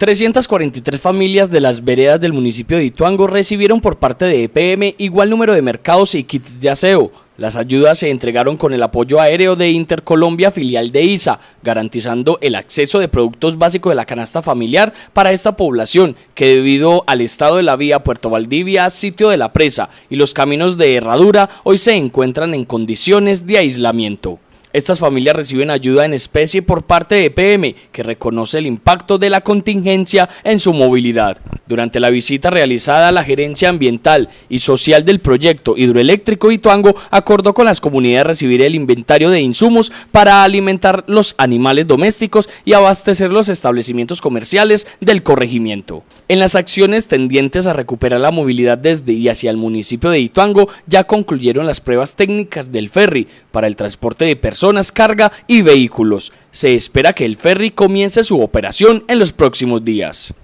343 familias de las veredas del municipio de Ituango recibieron por parte de EPM igual número de mercados y kits de aseo. Las ayudas se entregaron con el apoyo aéreo de Intercolombia, filial de ISA, garantizando el acceso de productos básicos de la canasta familiar para esta población, que debido al estado de la vía Puerto Valdivia, sitio de la presa y los caminos de herradura, hoy se encuentran en condiciones de aislamiento. Estas familias reciben ayuda en especie por parte de PM, que reconoce el impacto de la contingencia en su movilidad. Durante la visita realizada a la gerencia ambiental y social del proyecto hidroeléctrico Ituango, acordó con las comunidades recibir el inventario de insumos para alimentar los animales domésticos y abastecer los establecimientos comerciales del corregimiento. En las acciones tendientes a recuperar la movilidad desde y hacia el municipio de Ituango, ya concluyeron las pruebas técnicas del ferry para el transporte de personas, carga y vehículos. Se espera que el ferry comience su operación en los próximos días.